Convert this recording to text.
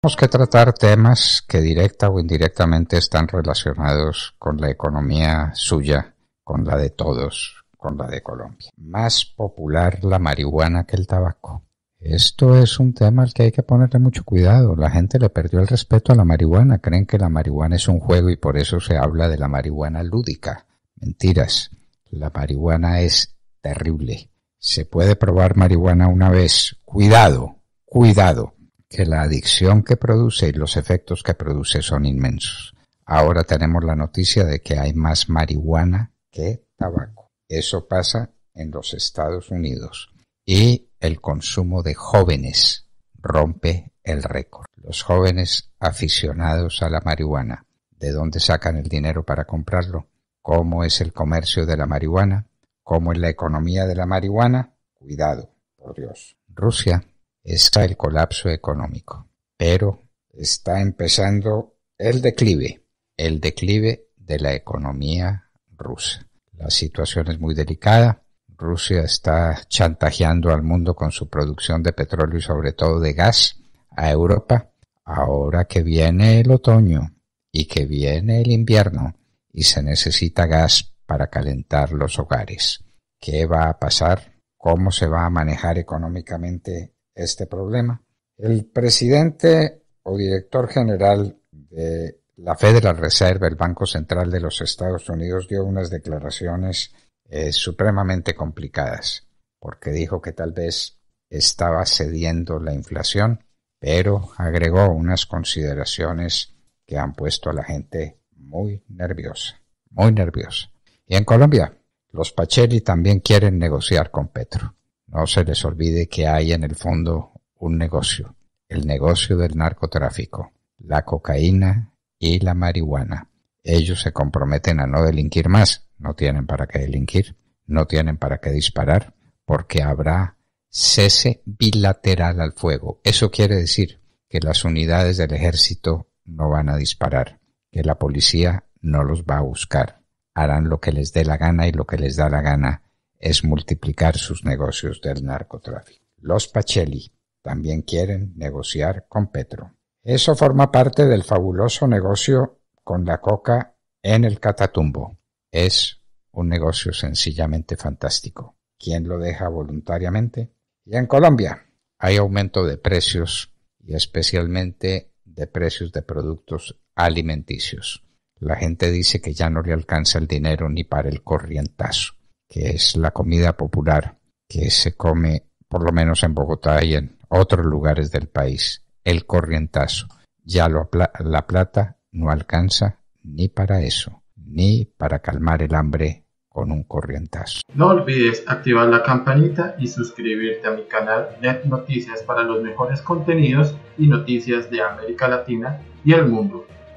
Tenemos que tratar temas que directa o indirectamente están relacionados con la economía suya, con la de todos, con la de Colombia. Más popular la marihuana que el tabaco. Esto es un tema al que hay que ponerle mucho cuidado. La gente le perdió el respeto a la marihuana. Creen que la marihuana es un juego y por eso se habla de la marihuana lúdica. Mentiras. La marihuana es terrible. Se puede probar marihuana una vez. Cuidado, cuidado que la adicción que produce y los efectos que produce son inmensos. Ahora tenemos la noticia de que hay más marihuana que tabaco. Eso pasa en los Estados Unidos. Y el consumo de jóvenes rompe el récord. Los jóvenes aficionados a la marihuana. ¿De dónde sacan el dinero para comprarlo? ¿Cómo es el comercio de la marihuana? ¿Cómo es la economía de la marihuana? Cuidado, por Dios. Rusia está el colapso económico, pero está empezando el declive, el declive de la economía rusa. La situación es muy delicada. Rusia está chantajeando al mundo con su producción de petróleo y sobre todo de gas a Europa. Ahora que viene el otoño y que viene el invierno y se necesita gas para calentar los hogares. ¿Qué va a pasar? ¿Cómo se va a manejar económicamente este problema. El presidente o director general de la Federal Reserve, el Banco Central de los Estados Unidos, dio unas declaraciones eh, supremamente complicadas, porque dijo que tal vez estaba cediendo la inflación, pero agregó unas consideraciones que han puesto a la gente muy nerviosa, muy nerviosa. Y en Colombia, los Pacheri también quieren negociar con Petro. No se les olvide que hay en el fondo un negocio, el negocio del narcotráfico, la cocaína y la marihuana. Ellos se comprometen a no delinquir más, no tienen para qué delinquir, no tienen para qué disparar, porque habrá cese bilateral al fuego. Eso quiere decir que las unidades del ejército no van a disparar, que la policía no los va a buscar, harán lo que les dé la gana y lo que les da la gana es multiplicar sus negocios del narcotráfico. Los Pacelli también quieren negociar con Petro. Eso forma parte del fabuloso negocio con la coca en el Catatumbo. Es un negocio sencillamente fantástico. ¿Quién lo deja voluntariamente? Y en Colombia hay aumento de precios y especialmente de precios de productos alimenticios. La gente dice que ya no le alcanza el dinero ni para el corrientazo que es la comida popular que se come por lo menos en Bogotá y en otros lugares del país, el corrientazo. Ya la plata no alcanza ni para eso, ni para calmar el hambre con un corrientazo. No olvides activar la campanita y suscribirte a mi canal Net Noticias para los mejores contenidos y noticias de América Latina y el mundo.